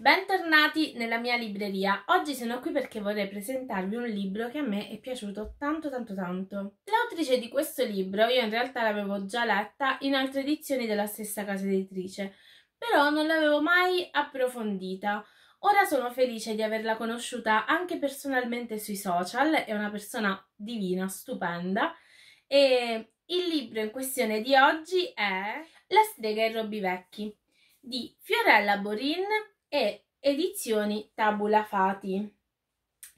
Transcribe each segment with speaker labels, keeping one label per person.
Speaker 1: Bentornati nella mia libreria. Oggi sono qui perché vorrei presentarvi un libro che a me è piaciuto tanto tanto tanto. L'autrice di questo libro io in realtà l'avevo già letta in altre edizioni della stessa casa editrice, però non l'avevo mai approfondita. Ora sono felice di averla conosciuta anche personalmente sui social, è una persona divina, stupenda e il libro in questione di oggi è La strega e i robbi vecchi di Fiorella Borin e Edizioni Tabula Fati,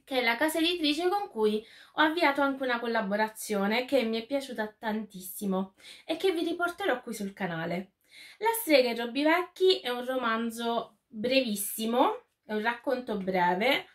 Speaker 1: che è la casa editrice con cui ho avviato anche una collaborazione che mi è piaciuta tantissimo e che vi riporterò qui sul canale. La strega e Robbi Vecchi è un romanzo brevissimo, è un racconto breve.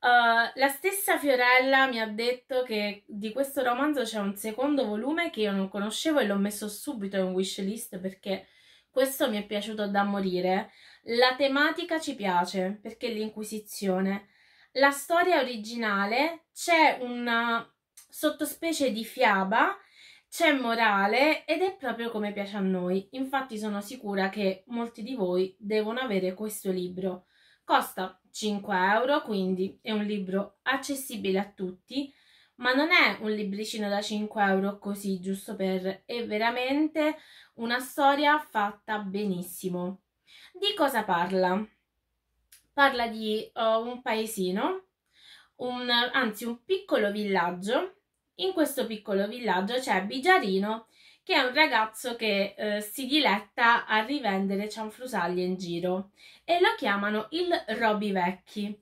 Speaker 1: Uh, la stessa Fiorella mi ha detto che di questo romanzo c'è un secondo volume che io non conoscevo e l'ho messo subito in wishlist perché questo mi è piaciuto da morire. La tematica ci piace perché è l'Inquisizione. La storia originale c'è una sottospecie di fiaba, c'è morale ed è proprio come piace a noi. Infatti sono sicura che molti di voi devono avere questo libro. Costa 5 euro, quindi è un libro accessibile a tutti, ma non è un libricino da 5 euro così, giusto per... è veramente una storia fatta benissimo. Di cosa parla? Parla di uh, un paesino, un, anzi un piccolo villaggio. In questo piccolo villaggio c'è Bigiarino, che è un ragazzo che eh, si diletta a rivendere cianfrusaglie in giro e lo chiamano il Robi Vecchi.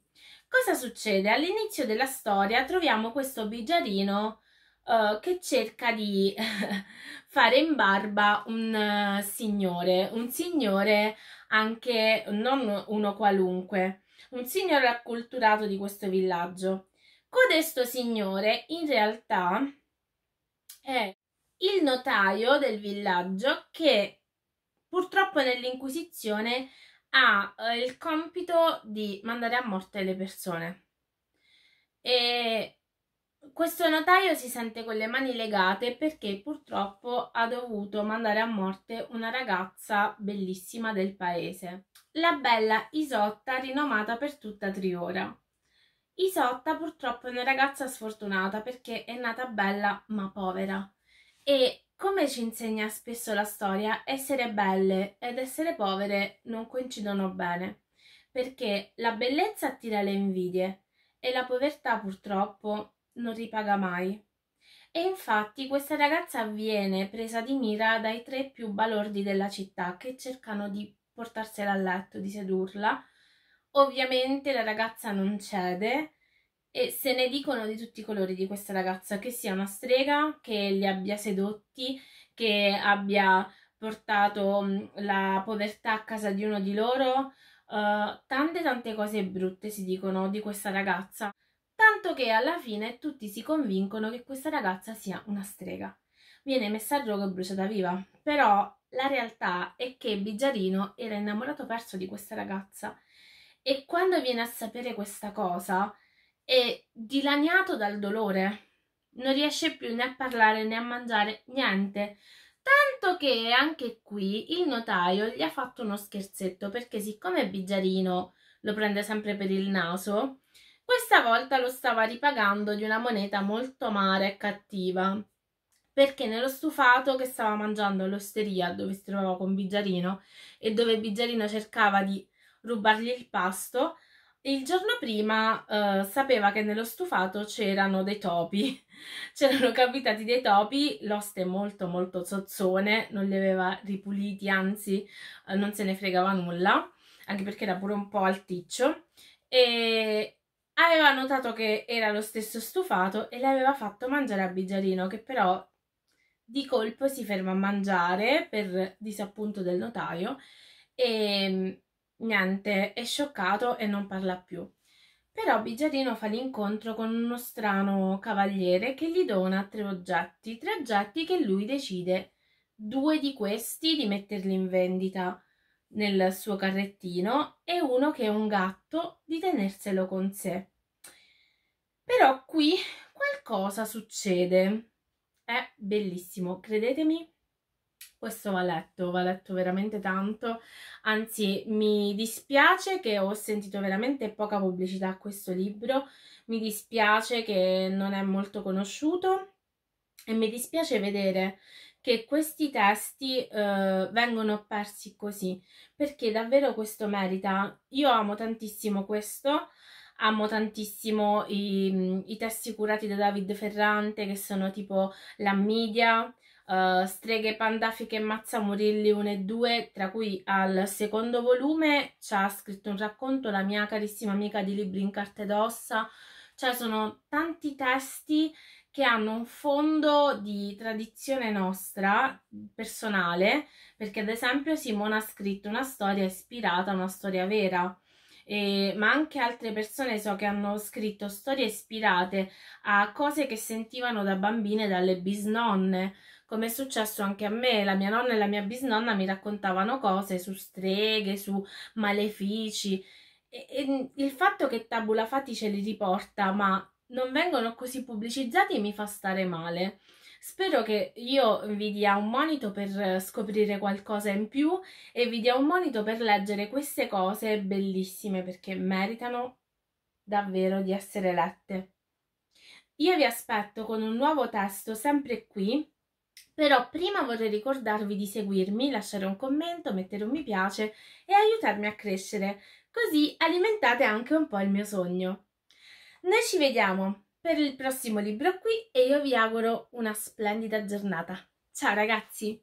Speaker 1: Cosa succede? All'inizio della storia troviamo questo bigiarino eh, che cerca di fare in barba un uh, signore, un signore anche non uno qualunque, un signore acculturato di questo villaggio. Codesto signore in realtà è il notaio del villaggio che purtroppo nell'Inquisizione ha eh, il compito di mandare a morte le persone. E questo notaio si sente con le mani legate perché purtroppo ha dovuto mandare a morte una ragazza bellissima del paese, la bella Isotta rinomata per tutta Triora. Isotta purtroppo è una ragazza sfortunata perché è nata bella ma povera e come ci insegna spesso la storia, essere belle ed essere povere non coincidono bene, perché la bellezza attira le invidie e la povertà purtroppo non ripaga mai. E infatti questa ragazza viene presa di mira dai tre più balordi della città che cercano di portarsela a letto, di sedurla. Ovviamente la ragazza non cede e se ne dicono di tutti i colori di questa ragazza, che sia una strega, che li abbia sedotti, che abbia portato mm, la povertà a casa di uno di loro, uh, tante tante cose brutte si dicono di questa ragazza tanto che alla fine tutti si convincono che questa ragazza sia una strega. Viene messaggio che è bruciata viva, però la realtà è che Bigiarino era innamorato perso di questa ragazza e quando viene a sapere questa cosa è dilaniato dal dolore, non riesce più né a parlare né a mangiare niente. Tanto che anche qui il notaio gli ha fatto uno scherzetto perché siccome Bigiarino lo prende sempre per il naso, questa volta lo stava ripagando di una moneta molto amara e cattiva, perché nello stufato che stava mangiando all'osteria dove si trovava con Bigiarino e dove Bigiarino cercava di rubargli il pasto, il giorno prima eh, sapeva che nello stufato c'erano dei topi, c'erano capitati dei topi, l'oste molto molto zozzone, non li aveva ripuliti, anzi eh, non se ne fregava nulla, anche perché era pure un po' alticcio, e, aveva notato che era lo stesso stufato e le aveva fatto mangiare a Bigiarino, che però di colpo si ferma a mangiare per disappunto del notaio e mm, niente, è scioccato e non parla più. Però Bigiarino fa l'incontro con uno strano cavaliere che gli dona tre oggetti, tre oggetti che lui decide, due di questi, di metterli in vendita nel suo carrettino e uno che è un gatto di tenerselo con sé. Però qui qualcosa succede. È bellissimo, credetemi. Questo va letto, va letto veramente tanto, anzi mi dispiace che ho sentito veramente poca pubblicità a questo libro, mi dispiace che non è molto conosciuto e mi dispiace vedere che questi testi eh, vengono persi così, perché davvero questo merita. Io amo tantissimo questo, amo tantissimo i, i testi curati da David Ferrante, che sono tipo La Media, Uh, streghe pandafiche e mazza morilli 1 e 2 tra cui al secondo volume ci scritto un racconto la mia carissima amica di libri in carta ed ossa cioè sono tanti testi che hanno un fondo di tradizione nostra personale, perché ad esempio Simone ha scritto una storia ispirata a una storia vera. E, ma anche altre persone so che hanno scritto storie ispirate a cose che sentivano da bambine dalle bisnonne, come è successo anche a me, la mia nonna e la mia bisnonna mi raccontavano cose su streghe, su malefici. E, e il fatto che Tabula Fati ce li riporta, ma non vengono così pubblicizzati e mi fa stare male. Spero che io vi dia un monito per scoprire qualcosa in più e vi dia un monito per leggere queste cose bellissime perché meritano davvero di essere lette. Io vi aspetto con un nuovo testo sempre qui, però prima vorrei ricordarvi di seguirmi, lasciare un commento, mettere un mi piace e aiutarmi a crescere, così alimentate anche un po' il mio sogno. Noi ci vediamo per il prossimo libro qui e io vi auguro una splendida giornata. Ciao ragazzi!